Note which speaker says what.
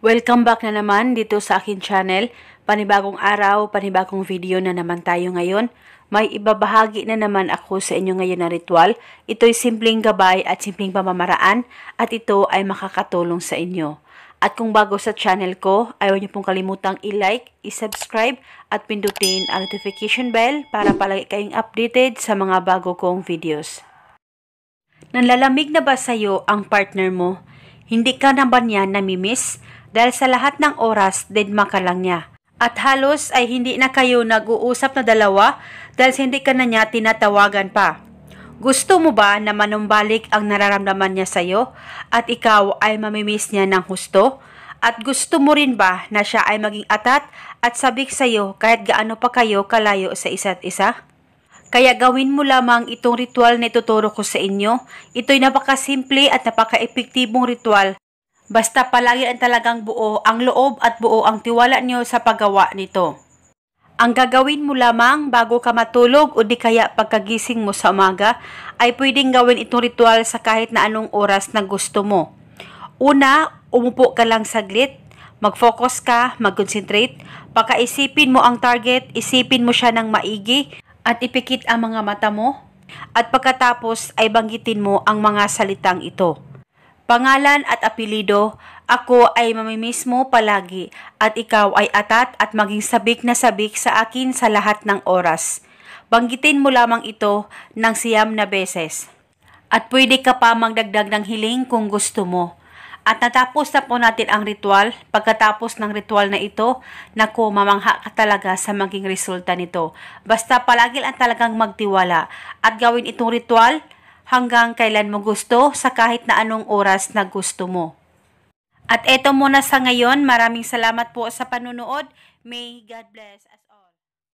Speaker 1: Welcome back na naman dito sa akin channel. Panibagong araw, panibagong video na naman tayo ngayon. May ibabahagi na naman ako sa inyo ngayon na ritual. Ito'y simpleng gabay at simpleng pamamaraan at ito ay makakatulong sa inyo. At kung bago sa channel ko, ayaw niyo pong kalimutang i-like, i-subscribe at pindutin ang notification bell para palagi kayong updated sa mga bago kong videos. Nanlalamig na ba sa'yo ang partner mo? Hindi ka na ba niya namimiss? dahil sa lahat ng oras dedma ka lang niya. At halos ay hindi na kayo nag-uusap na dalawa dahil hindi ka na niya tinatawagan pa. Gusto mo ba na manumbalik ang nararamdaman niya sa'yo at ikaw ay mamimiss niya ng husto? At gusto mo rin ba na siya ay maging atat at sabik sa'yo kahit gaano pa kayo kalayo sa isa't isa? Kaya gawin mo lamang itong ritual na ituturo ko sa inyo. Ito'y napakasimple at napakaepektibong ritual Basta palagi palayan talagang buo ang loob at buo ang tiwala niyo sa paggawa nito. Ang gagawin mo lamang bago ka matulog o di kaya pagkagising mo sa umaga ay pwedeng gawin itong ritual sa kahit na anong oras na gusto mo. Una, umupo ka lang saglit, mag-focus ka, mag-concentrate, pakaisipin mo ang target, isipin mo siya ng maigi at ipikit ang mga mata mo at pagkatapos ay banggitin mo ang mga salitang ito pangalan at apelido, ako ay mamimiss mo palagi at ikaw ay atat at maging sabik na sabik sa akin sa lahat ng oras. Banggitin mo lamang ito ng siyam na beses. At pwede ka pa magdagdag ng hiling kung gusto mo. At natapos na po natin ang ritual. Pagkatapos ng ritual na ito, naku, mamangha ka talaga sa maging resulta nito. Basta palagi lang talagang magtiwala at gawin itong ritual hanggang kailan mo gusto sa kahit na anong oras na gusto mo. At eto muna sa ngayon, maraming salamat po sa panunood. May God bless us.